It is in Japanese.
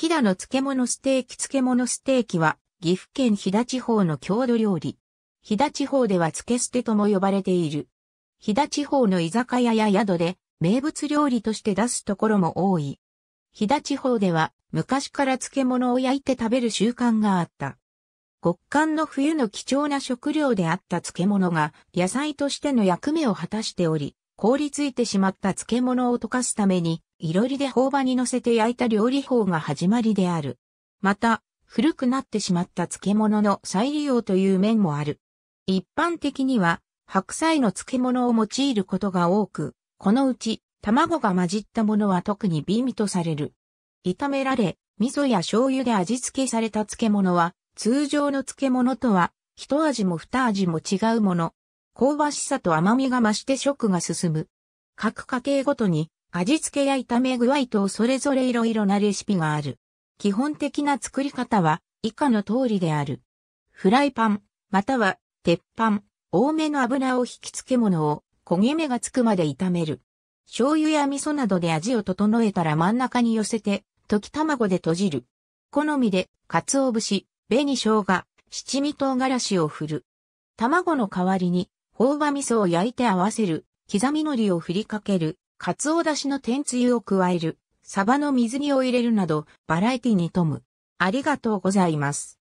飛騨の漬物ステーキ漬物ステーキは、岐阜県飛騨地方の郷土料理。飛騨地方では漬け捨てとも呼ばれている。飛騨地方の居酒屋や宿で、名物料理として出すところも多い。飛騨地方では、昔から漬物を焼いて食べる習慣があった。極寒の冬の貴重な食料であった漬物が、野菜としての役目を果たしており、凍りついてしまった漬物を溶かすために、いろりで頬場に乗せて焼いた料理法が始まりである。また、古くなってしまった漬物の再利用という面もある。一般的には、白菜の漬物を用いることが多く、このうち、卵が混じったものは特に美味とされる。炒められ、味噌や醤油で味付けされた漬物は、通常の漬物とは、一味も二味も違うもの。香ばしさと甘みが増して食が進む。各家庭ごとに味付けや炒め具合とそれぞれ色々なレシピがある。基本的な作り方は以下の通りである。フライパン、または鉄板、多めの油を引き付け物を焦げ目がつくまで炒める。醤油や味噌などで味を整えたら真ん中に寄せて、溶き卵で閉じる。好みで、鰹節、紅生姜、七味唐辛子を振る。卵の代わりに、大葉味噌を焼いて合わせる、刻み海苔を振りかける、かつおだしの天つゆを加える、サバの水煮を入れるなど、バラエティに富む。ありがとうございます。